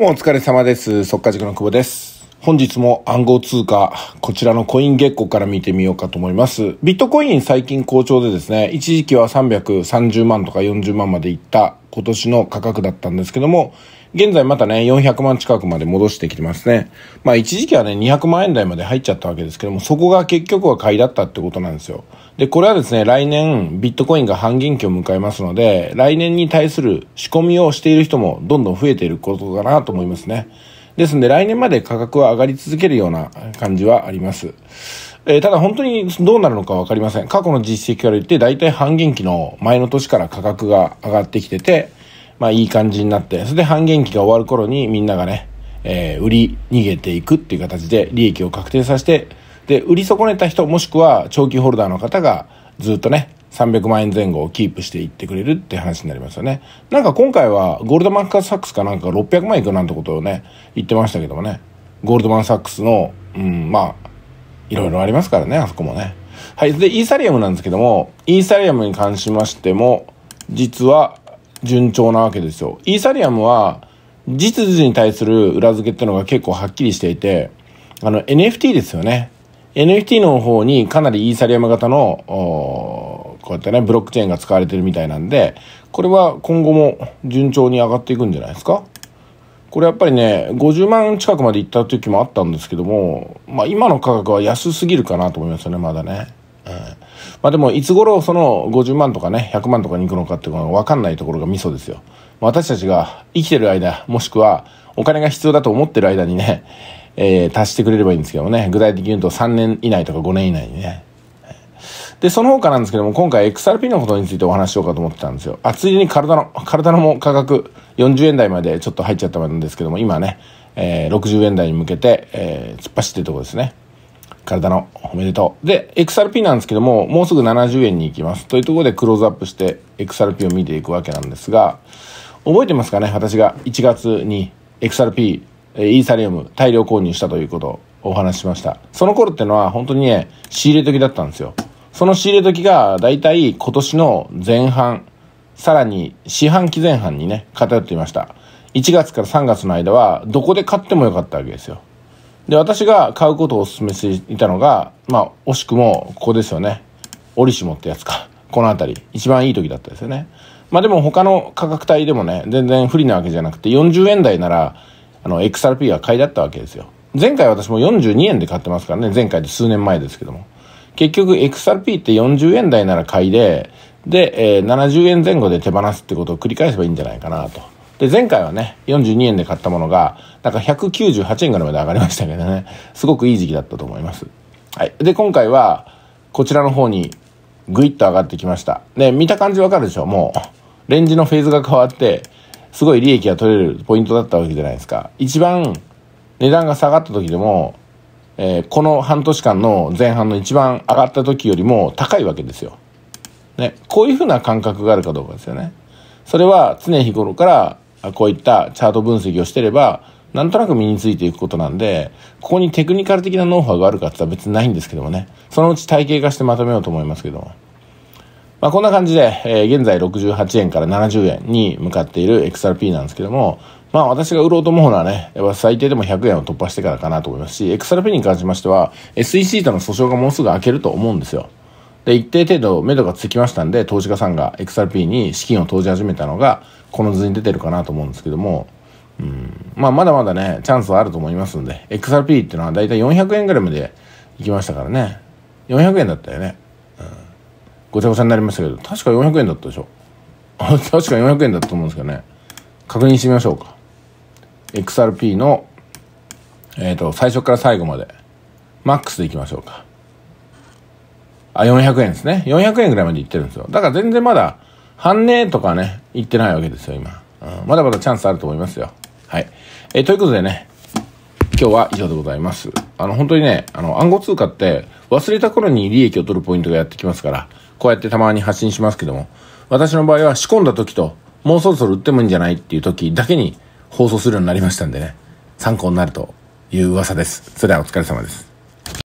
お疲れ様です。速価塾の久保です。本日も暗号通貨、こちらのコイン月光から見てみようかと思います。ビットコイン最近好調でですね、一時期は330万とか40万までいった今年の価格だったんですけども、現在またね、400万近くまで戻してきてますね。まあ一時期はね、200万円台まで入っちゃったわけですけども、そこが結局は買いだったってことなんですよ。で、これはですね、来年ビットコインが半減期を迎えますので、来年に対する仕込みをしている人もどんどん増えていることかなと思いますね。ですんで来年まで価格は上がり続けるような感じはあります。えー、ただ本当にどうなるのかわかりません。過去の実績から言って大体半減期の前の年から価格が上がってきてて、まあいい感じになって、それで半減期が終わる頃にみんながね、えー、売り逃げていくっていう形で利益を確定させて、で、売り損ねた人もしくは長期ホルダーの方がずっとね、300万円前後をキープしていってくれるって話になりますよね。なんか今回はゴールドマン・サックスかなんか600万いくなんてことをね、言ってましたけどもね。ゴールドマン・サックスの、うん、まあ、いろいろありますからね、あそこもね。はい。で、イーサリアムなんですけども、イーサリアムに関しましても、実は、順調なわけですよ。イーサリアムは実需に対する裏付けってのが結構はっきりしていて、あの NFT ですよね。NFT の方にかなりイーサリアム型の、こうやってね、ブロックチェーンが使われてるみたいなんで、これは今後も順調に上がっていくんじゃないですかこれやっぱりね、50万近くまで行った時もあったんですけども、まあ今の価格は安すぎるかなと思いますよね、まだね。まあ、でも、いつ頃その50万とかね、100万とかに行くのかっていうのが分かんないところがミソですよ。私たちが生きてる間、もしくはお金が必要だと思ってる間にね、えー、達してくれればいいんですけどもね、具体的に言うと3年以内とか5年以内にね。で、その他なんですけども、今回 XRP のことについてお話しようかと思ってたんですよ。あ、ついでに体の、体のも価格40円台までちょっと入っちゃったんですけども、今ね、えー、60円台に向けて、えー、突っ走ってるところですね。体のおめでとう。で、XRP なんですけども、もうすぐ70円に行きます。というところでクローズアップして XRP を見ていくわけなんですが、覚えてますかね私が1月に XRP、イーサリウム大量購入したということをお話ししました。その頃ってのは本当にね、仕入れ時だったんですよ。その仕入れ時が大体今年の前半、さらに四半期前半にね、偏っていました。1月から3月の間はどこで買ってもよかったわけですよ。で、私が買うことをお勧めしていたのが、まあ、惜しくも、ここですよね。オリシモってやつか。この辺り。一番いい時だったですよね。まあでも他の価格帯でもね、全然不利なわけじゃなくて、40円台なら、あの、XRP が買いだったわけですよ。前回私も42円で買ってますからね。前回で数年前ですけども。結局 XRP って40円台なら買いで、で、えー、70円前後で手放すってことを繰り返せばいいんじゃないかなと。で、前回はね、42円で買ったものが、なんか198円ぐらいまで上がりましたけどね、すごくいい時期だったと思います。はい。で、今回は、こちらの方に、ぐいっと上がってきました。ね、見た感じわかるでしょもう、レンジのフェーズが変わって、すごい利益が取れるポイントだったわけじゃないですか。一番、値段が下がった時でも、えー、この半年間の前半の一番上がった時よりも高いわけですよ。ね、こういうふうな感覚があるかどうかですよね。それは常日頃からこういったチャート分析をしてれば、なんとなく身についていくことなんで、ここにテクニカル的なノウハウがあるかって言ったら別にないんですけどもね。そのうち体系化してまとめようと思いますけども。まあ、こんな感じで、えー、現在68円から70円に向かっている XRP なんですけども、まあ私が売ろうと思うのはね、最低でも100円を突破してからかなと思いますし、XRP に関しましては SEC との訴訟がもうすぐ開けると思うんですよ。で、一定程度目処がつきましたんで、投資家さんが XRP に資金を投じ始めたのが、この図に出てるかなと思うんですけども、うん、まあ、まだまだね、チャンスはあると思いますんで、XRP っていうのはだいたい400円ぐらいまで行きましたからね。400円だったよね。うん、ごちゃごちゃになりましたけど、確か400円だったでしょ。確か400円だったと思うんですけどね。確認してみましょうか。XRP の、えっ、ー、と、最初から最後まで、マックスでいきましょうか。あ、400円ですね。400円ぐらいまでいってるんですよ。だから全然まだ、半値とかね、言ってないわけですよ、今。うん、まだまだチャンスあると思いますよ。はい。えー、ということでね、今日は以上でございます。あの、本当にね、あの、暗号通貨って忘れた頃に利益を取るポイントがやってきますから、こうやってたまに発信しますけども、私の場合は仕込んだ時と、もうそろそろ売ってもいいんじゃないっていう時だけに放送するようになりましたんでね、参考になるという噂です。それではお疲れ様です。